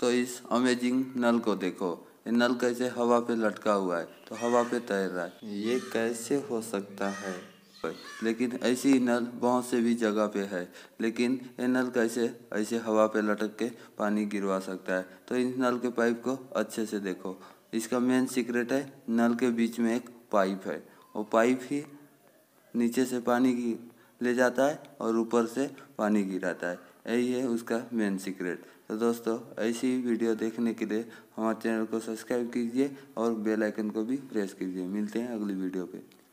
तो इस अमेजिंग नल को देखो ये नल कैसे हवा पे लटका हुआ है तो हवा पे तैर रहा है ये कैसे हो सकता है लेकिन ऐसी नल बहुत से भी जगह पे है लेकिन ये नल कैसे ऐसे हवा पे लटक के पानी गिरवा सकता है तो इस नल के पाइप को अच्छे से देखो इसका मेन सीक्रेट है नल के बीच में एक पाइप है वो पाइप ही नीचे से पानी की ले जाता है और ऊपर से पानी गिराता है यही है उसका मेन सीक्रेट तो दोस्तों ऐसी वीडियो देखने के लिए हमारे चैनल को सब्सक्राइब कीजिए और बेल आइकन को भी प्रेस कीजिए मिलते हैं अगली वीडियो पे